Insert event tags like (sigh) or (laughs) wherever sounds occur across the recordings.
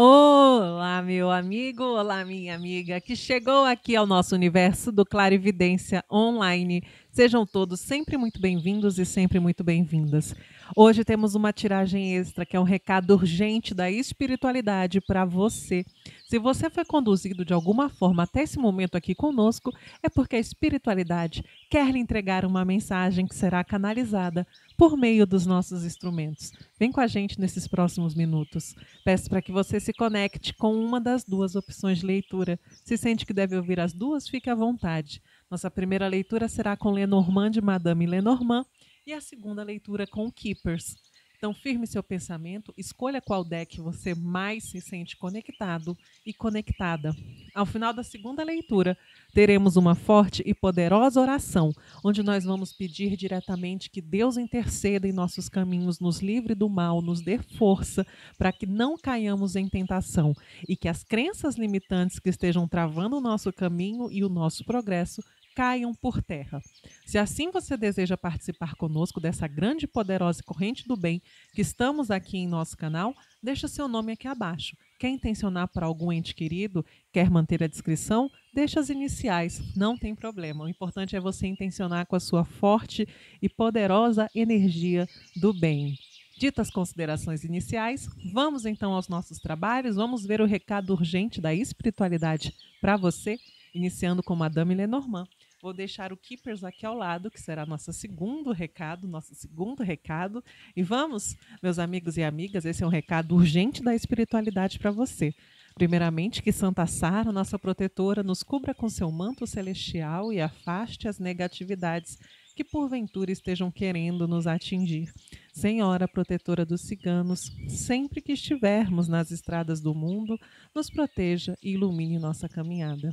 Olá, meu amigo, olá, minha amiga que chegou aqui ao nosso universo do Clarividência Online. Sejam todos sempre muito bem-vindos e sempre muito bem-vindas. Hoje temos uma tiragem extra, que é um recado urgente da espiritualidade para você. Se você foi conduzido de alguma forma até esse momento aqui conosco, é porque a espiritualidade quer lhe entregar uma mensagem que será canalizada por meio dos nossos instrumentos. Vem com a gente nesses próximos minutos. Peço para que você se conecte com uma das duas opções de leitura. Se sente que deve ouvir as duas, fique à vontade. Nossa primeira leitura será com Lenormand de Madame Lenormand e a segunda leitura com Keepers. Então, firme seu pensamento, escolha qual deck você mais se sente conectado e conectada. Ao final da segunda leitura, teremos uma forte e poderosa oração, onde nós vamos pedir diretamente que Deus interceda em nossos caminhos, nos livre do mal, nos dê força para que não caiamos em tentação e que as crenças limitantes que estejam travando o nosso caminho e o nosso progresso caiam por terra. Se assim você deseja participar conosco dessa grande e poderosa corrente do bem que estamos aqui em nosso canal, deixa seu nome aqui abaixo. Quer intencionar para algum ente querido? Quer manter a descrição? Deixa as iniciais, não tem problema. O importante é você intencionar com a sua forte e poderosa energia do bem. Ditas considerações iniciais, vamos então aos nossos trabalhos, vamos ver o recado urgente da espiritualidade para você, iniciando com Madame Lenormand. Vou deixar o Keepers aqui ao lado, que será nosso segundo recado, nosso segundo recado. E vamos, meus amigos e amigas, esse é um recado urgente da espiritualidade para você. Primeiramente, que Santa Sara, nossa protetora, nos cubra com seu manto celestial e afaste as negatividades que porventura estejam querendo nos atingir. Senhora protetora dos ciganos, sempre que estivermos nas estradas do mundo, nos proteja e ilumine nossa caminhada.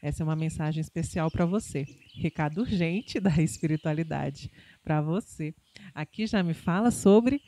Essa é uma mensagem especial para você. Recado urgente (laughs) da espiritualidade para você. Aqui já me fala sobre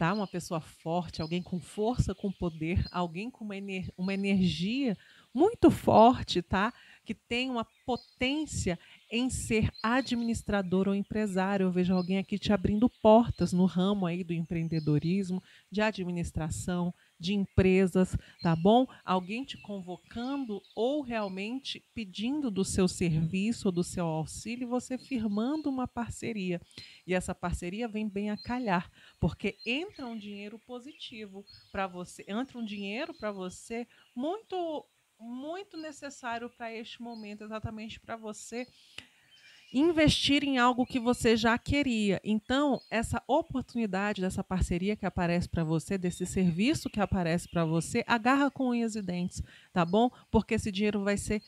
tá? uma pessoa forte, alguém com força, com poder, alguém com uma, ener uma energia muito forte, tá? que tem uma potência em ser administrador ou empresário. Eu vejo alguém aqui te abrindo portas no ramo aí do empreendedorismo, de administração, de empresas, tá bom? Alguém te convocando ou realmente pedindo do seu serviço ou do seu auxílio, você firmando uma parceria. E essa parceria vem bem a calhar, porque entra um dinheiro positivo para você, entra um dinheiro para você muito muito necessário para este momento, exatamente para você investir em algo que você já queria. Então, essa oportunidade dessa parceria que aparece para você, desse serviço que aparece para você, agarra com unhas e dentes, tá bom? Porque esse dinheiro vai ser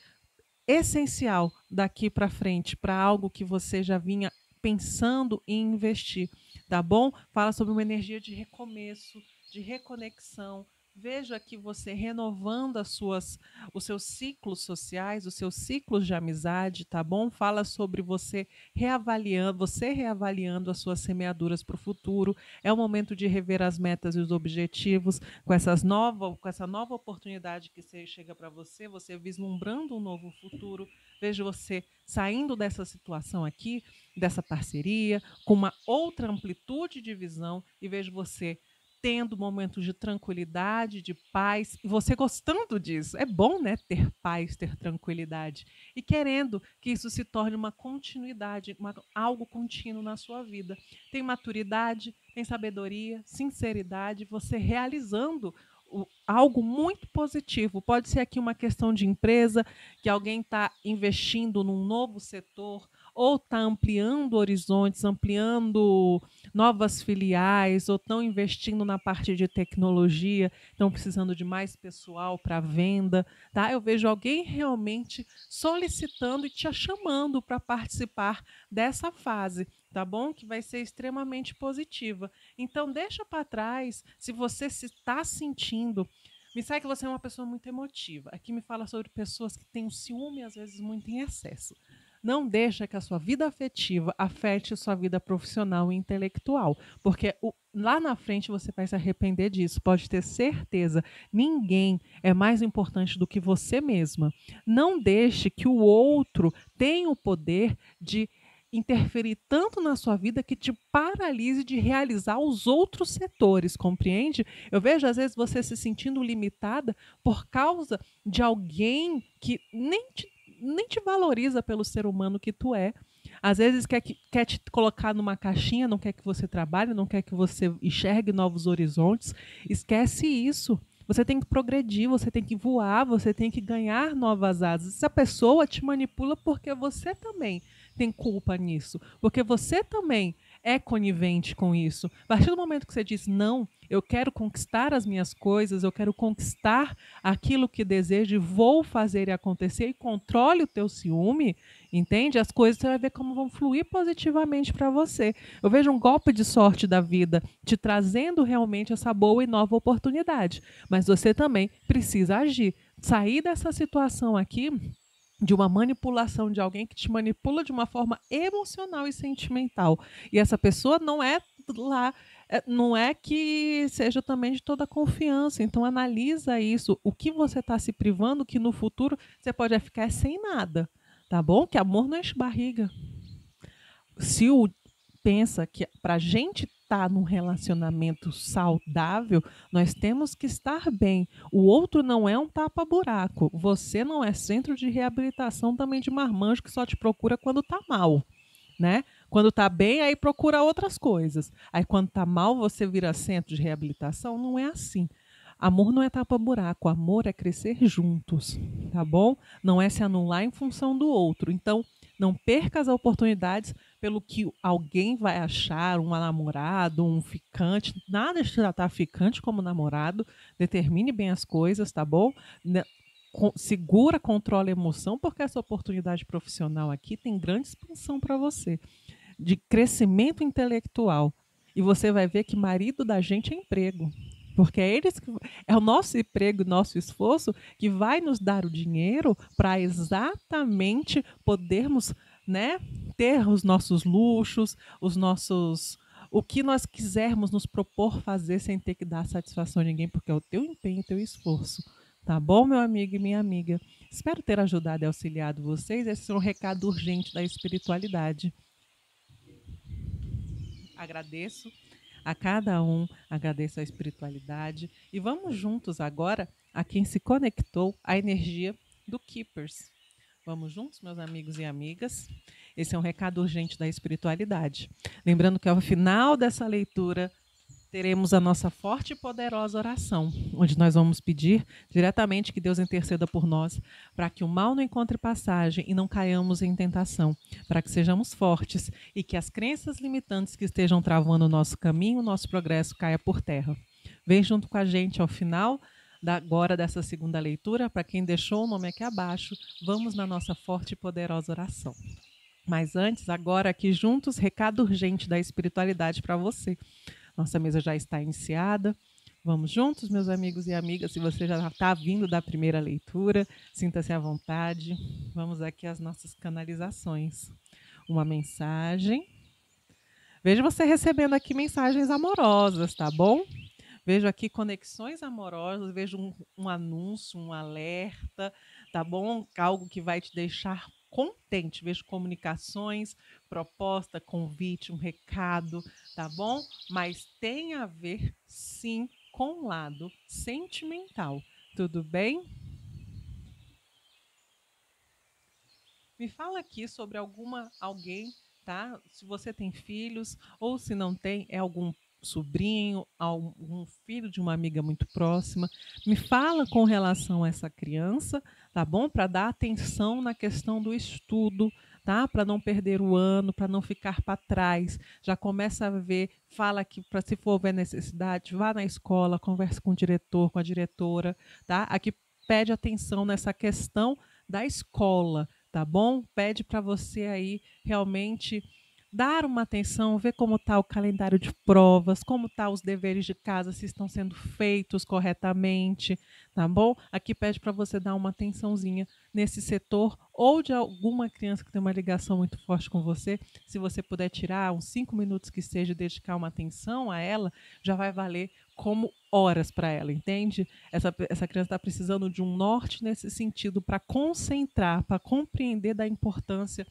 essencial daqui para frente para algo que você já vinha pensando em investir, tá bom? Fala sobre uma energia de recomeço, de reconexão, Veja que você renovando as suas, os seus ciclos sociais, os seus ciclos de amizade, tá bom? Fala sobre você reavaliando, você reavaliando as suas semeaduras para o futuro. É o momento de rever as metas e os objetivos com essas nova, com essa nova oportunidade que chega para você, você vislumbrando um novo futuro. vejo você saindo dessa situação aqui, dessa parceria, com uma outra amplitude de visão e vejo você tendo momentos de tranquilidade, de paz, e você gostando disso. É bom, né, ter paz, ter tranquilidade e querendo que isso se torne uma continuidade, uma, algo contínuo na sua vida. Tem maturidade, tem sabedoria, sinceridade, você realizando algo muito positivo. Pode ser aqui uma questão de empresa, que alguém está investindo num novo setor ou está ampliando horizontes, ampliando novas filiais ou estão investindo na parte de tecnologia, estão precisando de mais pessoal para venda, tá? Eu vejo alguém realmente solicitando e te chamando para participar dessa fase tá bom? Que vai ser extremamente positiva. Então, deixa para trás se você se está sentindo. Me sai que você é uma pessoa muito emotiva. Aqui me fala sobre pessoas que têm um ciúme, às vezes, muito em excesso. Não deixa que a sua vida afetiva afete sua vida profissional e intelectual, porque o, lá na frente você vai se arrepender disso, pode ter certeza. Ninguém é mais importante do que você mesma. Não deixe que o outro tenha o poder de interferir tanto na sua vida que te paralise de realizar os outros setores, compreende? Eu vejo às vezes você se sentindo limitada por causa de alguém que nem te nem te valoriza pelo ser humano que tu é. Às vezes quer, que, quer te colocar numa caixinha, não quer que você trabalhe, não quer que você enxergue novos horizontes. Esquece isso. Você tem que progredir, você tem que voar, você tem que ganhar novas asas. Essa pessoa te manipula porque você também tem culpa nisso, porque você também é conivente com isso. A partir do momento que você diz não, eu quero conquistar as minhas coisas, eu quero conquistar aquilo que desejo, vou fazer e acontecer e controle o teu ciúme, entende? As coisas você vai ver como vão fluir positivamente para você. Eu vejo um golpe de sorte da vida te trazendo realmente essa boa e nova oportunidade, mas você também precisa agir, sair dessa situação aqui de uma manipulação de alguém que te manipula de uma forma emocional e sentimental. E essa pessoa não é lá, é, não é que seja também de toda confiança. Então analisa isso, o que você está se privando, que no futuro você pode ficar sem nada, tá bom? Que amor não enche é barriga. Se o pensa que para gente estar tá num relacionamento saudável, nós temos que estar bem. O outro não é um tapa-buraco. Você não é centro de reabilitação também de marmanjo que só te procura quando tá mal, né? Quando tá bem, aí procura outras coisas. Aí quando tá mal, você vira centro de reabilitação. Não é assim. Amor não é tapa-buraco, amor é crescer juntos, tá bom? Não é se anular em função do outro. Então, não perca as oportunidades pelo que alguém vai achar, um namorado, um ficante, nada de tratar ficante como namorado, determine bem as coisas, tá bom? Né, segura, controla a emoção, porque essa oportunidade profissional aqui tem grande expansão para você, de crescimento intelectual. E você vai ver que marido da gente é emprego, porque é eles que, é o nosso emprego, nosso esforço que vai nos dar o dinheiro para exatamente podermos, né, ter os nossos luxos, os nossos o que nós quisermos nos propor fazer sem ter que dar satisfação a ninguém, porque é o teu empenho, o teu esforço. Tá bom, meu amigo e minha amiga? Espero ter ajudado e auxiliado vocês. Esse é um recado urgente da espiritualidade. Agradeço a cada um, agradeço a espiritualidade. E vamos juntos agora a quem se conectou à energia do Keepers. Vamos juntos, meus amigos e amigas. Esse é um recado urgente da espiritualidade. Lembrando que ao final dessa leitura teremos a nossa forte e poderosa oração, onde nós vamos pedir diretamente que Deus interceda por nós, para que o mal não encontre passagem e não caiamos em tentação, para que sejamos fortes e que as crenças limitantes que estejam travando o nosso caminho, o nosso progresso caia por terra. Vem junto com a gente ao final da, agora dessa segunda leitura. Para quem deixou o nome é aqui abaixo, vamos na nossa forte e poderosa oração. Mas antes, agora aqui juntos, recado urgente da espiritualidade para você. Nossa mesa já está iniciada. Vamos juntos, meus amigos e amigas. Se você já está vindo da primeira leitura, sinta-se à vontade. Vamos aqui às nossas canalizações. Uma mensagem. Vejo você recebendo aqui mensagens amorosas, tá bom? Vejo aqui conexões amorosas, vejo um, um anúncio, um alerta, tá bom? Algo que vai te deixar contente. Vejo comunicações, proposta, convite, um recado, tá bom? Mas tem a ver, sim, com o lado sentimental. Tudo bem? Me fala aqui sobre alguma alguém, tá? Se você tem filhos ou se não tem, é algum sobrinho, algum filho de uma amiga muito próxima, me fala com relação a essa criança, tá bom? Para dar atenção na questão do estudo, tá? Para não perder o ano, para não ficar para trás. Já começa a ver, fala que para se for houver necessidade, vá na escola, converse com o diretor, com a diretora, tá? Aqui pede atenção nessa questão da escola, tá bom? Pede para você aí realmente dar uma atenção, ver como está o calendário de provas, como estão tá os deveres de casa, se estão sendo feitos corretamente, tá bom? Aqui pede para você dar uma atençãozinha nesse setor ou de alguma criança que tem uma ligação muito forte com você. Se você puder tirar uns cinco minutos que seja e dedicar uma atenção a ela, já vai valer como horas para ela, entende? Essa, essa criança está precisando de um norte nesse sentido para concentrar, para compreender da importância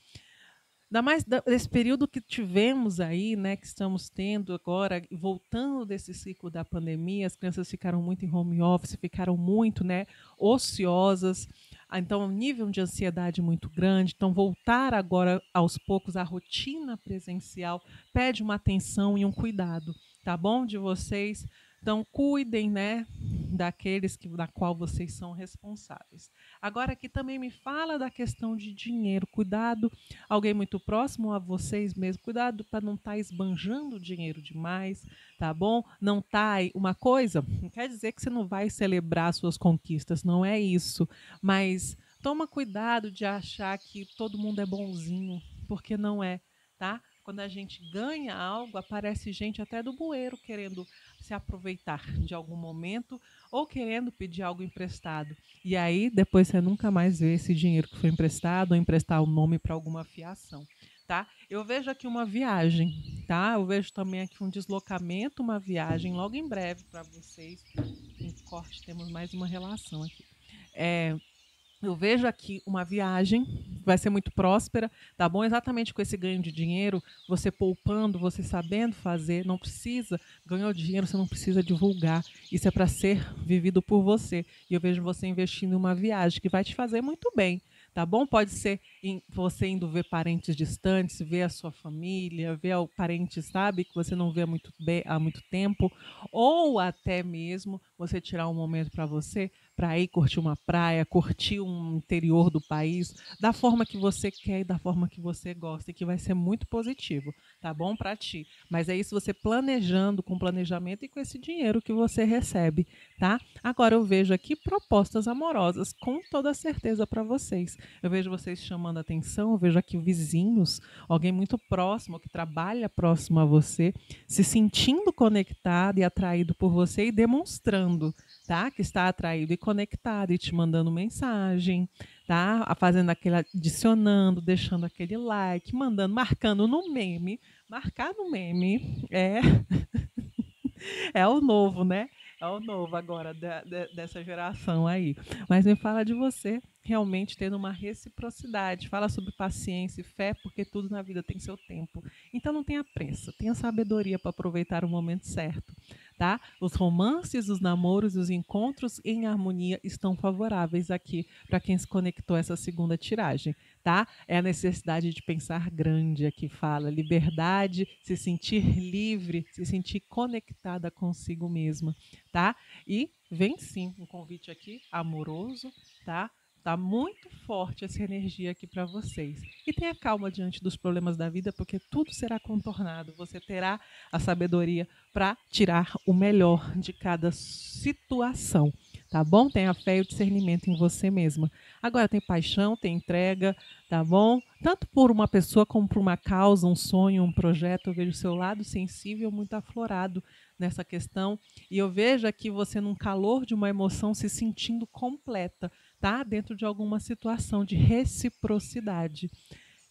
Ainda mais desse período que tivemos aí, né, que estamos tendo agora, voltando desse ciclo da pandemia, as crianças ficaram muito em home office, ficaram muito né, ociosas, ah, então um nível de ansiedade muito grande. Então, voltar agora aos poucos à rotina presencial pede uma atenção e um cuidado, tá bom? De vocês então, cuidem, né, daqueles que, da qual vocês são responsáveis. Agora, aqui também me fala da questão de dinheiro. Cuidado, alguém muito próximo a vocês mesmo. Cuidado para não estar tá esbanjando dinheiro demais, tá bom? Não tá uma coisa. Não quer dizer que você não vai celebrar suas conquistas, não é isso. Mas toma cuidado de achar que todo mundo é bonzinho, porque não é, tá? Quando a gente ganha algo, aparece gente até do bueiro querendo se aproveitar de algum momento ou querendo pedir algo emprestado. E aí depois você nunca mais vê esse dinheiro que foi emprestado ou emprestar o nome para alguma fiação. Tá? Eu vejo aqui uma viagem, tá? Eu vejo também aqui um deslocamento, uma viagem logo em breve para vocês. Em corte temos mais uma relação aqui. É, eu vejo aqui uma viagem, vai ser muito próspera, tá bom? Exatamente com esse ganho de dinheiro, você poupando, você sabendo fazer, não precisa ganhar dinheiro, você não precisa divulgar. Isso é para ser vivido por você. E eu vejo você investindo em uma viagem que vai te fazer muito bem tá bom? Pode ser você indo ver parentes distantes, ver a sua família, ver o parente, sabe, que você não vê há muito, bem, há muito tempo, ou até mesmo você tirar um momento para você, para ir curtir uma praia, curtir um interior do país, da forma que você quer e da forma que você gosta, e que vai ser muito positivo, tá bom para ti. Mas é isso você planejando, com planejamento e com esse dinheiro que você recebe, tá? Agora eu vejo aqui propostas amorosas, com toda certeza para vocês eu vejo vocês chamando atenção, eu vejo aqui vizinhos, alguém muito próximo, que trabalha próximo a você, se sentindo conectado e atraído por você e demonstrando tá? Que está atraído e conectado e te mandando mensagem, tá? Fazendo aquele adicionando, deixando aquele like, mandando, marcando no meme. Marcar no meme é (laughs) é o novo, né? É o novo agora dessa geração aí. Mas me fala de você realmente tendo uma reciprocidade. Fala sobre paciência e fé, porque tudo na vida tem seu tempo. Então não tenha pressa, tenha sabedoria para aproveitar o momento certo, tá? Os romances, os namoros e os encontros em harmonia estão favoráveis aqui para quem se conectou a essa segunda tiragem, tá? É a necessidade de pensar grande aqui fala, liberdade, se sentir livre, se sentir conectada consigo mesma, tá? E vem sim um convite aqui amoroso, tá? Tá muito forte essa energia aqui para vocês. E tenha calma diante dos problemas da vida, porque tudo será contornado. Você terá a sabedoria para tirar o melhor de cada situação, tá bom? Tenha fé e o discernimento em você mesma. Agora tem paixão, tem entrega, tá bom? Tanto por uma pessoa como por uma causa, um sonho, um projeto. Eu vejo o seu lado sensível muito aflorado nessa questão e eu vejo aqui você num calor de uma emoção se sentindo completa está dentro de alguma situação de reciprocidade.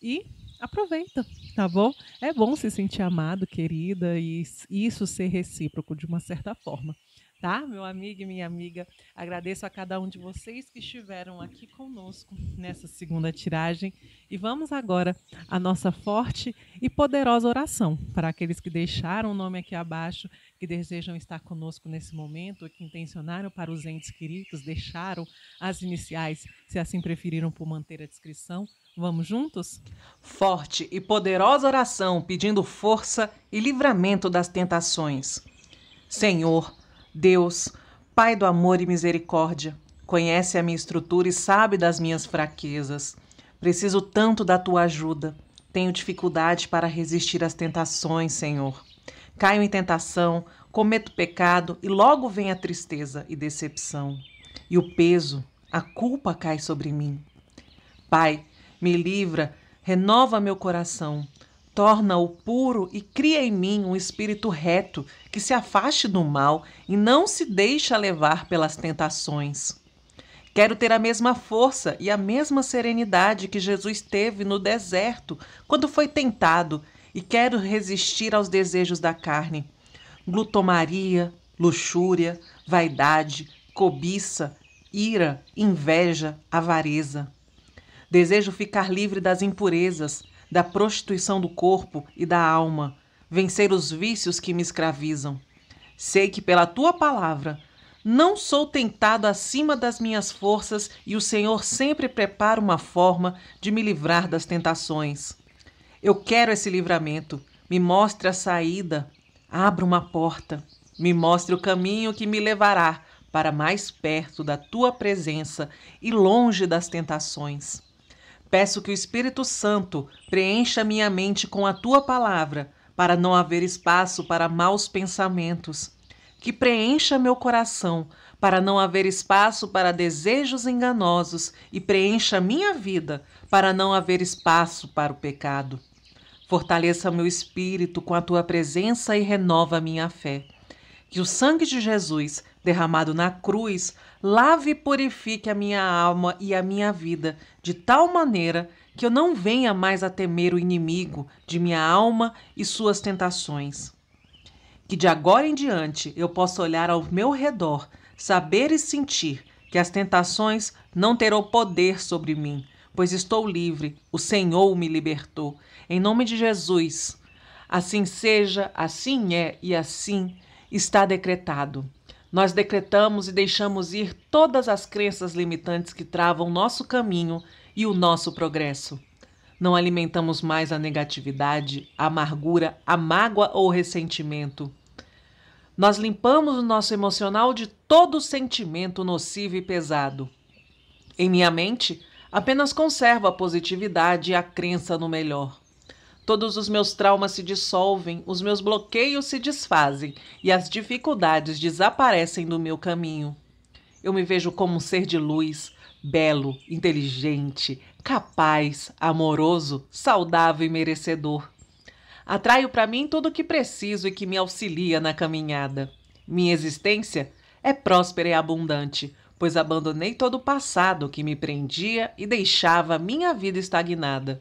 E aproveita, tá bom? É bom se sentir amado, querida, e isso ser recíproco de uma certa forma tá? Meu amigo e minha amiga, agradeço a cada um de vocês que estiveram aqui conosco nessa segunda tiragem e vamos agora à nossa forte e poderosa oração para aqueles que deixaram o nome aqui abaixo, que desejam estar conosco nesse momento, que intencionaram para os entes queridos, deixaram as iniciais, se assim preferiram por manter a descrição. Vamos juntos? Forte e poderosa oração pedindo força e livramento das tentações. Senhor, Deus, Pai do amor e misericórdia, conhece a minha estrutura e sabe das minhas fraquezas. Preciso tanto da tua ajuda. Tenho dificuldade para resistir às tentações, Senhor. Caio em tentação, cometo pecado e logo vem a tristeza e decepção. E o peso, a culpa cai sobre mim. Pai, me livra, renova meu coração torna-o puro e cria em mim um espírito reto que se afaste do mal e não se deixa levar pelas tentações. Quero ter a mesma força e a mesma serenidade que Jesus teve no deserto quando foi tentado, e quero resistir aos desejos da carne. Glutomaria, luxúria, vaidade, cobiça, ira, inveja, avareza. Desejo ficar livre das impurezas, da prostituição do corpo e da alma, vencer os vícios que me escravizam. Sei que pela tua palavra não sou tentado acima das minhas forças e o Senhor sempre prepara uma forma de me livrar das tentações. Eu quero esse livramento. Me mostre a saída. Abra uma porta. Me mostre o caminho que me levará para mais perto da tua presença e longe das tentações. Peço que o Espírito Santo preencha minha mente com a tua palavra, para não haver espaço para maus pensamentos. Que preencha meu coração, para não haver espaço para desejos enganosos, e preencha minha vida, para não haver espaço para o pecado. Fortaleça meu espírito com a tua presença e renova minha fé. Que o sangue de Jesus derramado na cruz, lave e purifique a minha alma e a minha vida, de tal maneira que eu não venha mais a temer o inimigo de minha alma e suas tentações. Que de agora em diante eu possa olhar ao meu redor, saber e sentir que as tentações não terão poder sobre mim, pois estou livre, o Senhor me libertou. Em nome de Jesus. Assim seja, assim é e assim está decretado. Nós decretamos e deixamos ir todas as crenças limitantes que travam nosso caminho e o nosso progresso. Não alimentamos mais a negatividade, a amargura, a mágoa ou o ressentimento. Nós limpamos o nosso emocional de todo sentimento nocivo e pesado. Em minha mente, apenas conservo a positividade e a crença no melhor. Todos os meus traumas se dissolvem, os meus bloqueios se desfazem e as dificuldades desaparecem do meu caminho. Eu me vejo como um ser de luz, belo, inteligente, capaz, amoroso, saudável e merecedor. Atraio para mim tudo o que preciso e que me auxilia na caminhada. Minha existência é próspera e abundante, pois abandonei todo o passado que me prendia e deixava minha vida estagnada.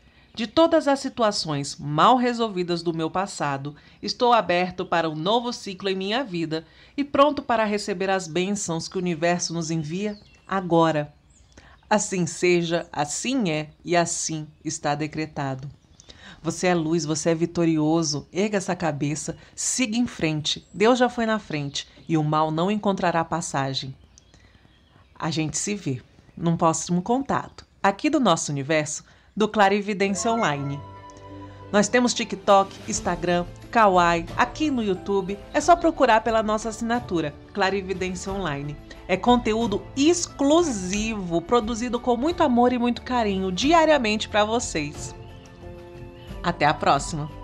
de todas as situações mal resolvidas do meu passado, estou aberto para um novo ciclo em minha vida e pronto para receber as bênçãos que o universo nos envia agora. Assim seja, assim é e assim está decretado. Você é luz, você é vitorioso. Erga essa cabeça, siga em frente. Deus já foi na frente e o mal não encontrará passagem. A gente se vê num próximo contato, aqui do nosso universo, do Clarividência Online. Nós temos TikTok, Instagram, Kawaii, aqui no YouTube. É só procurar pela nossa assinatura, Clarividência Online. É conteúdo exclusivo, produzido com muito amor e muito carinho diariamente para vocês. Até a próxima!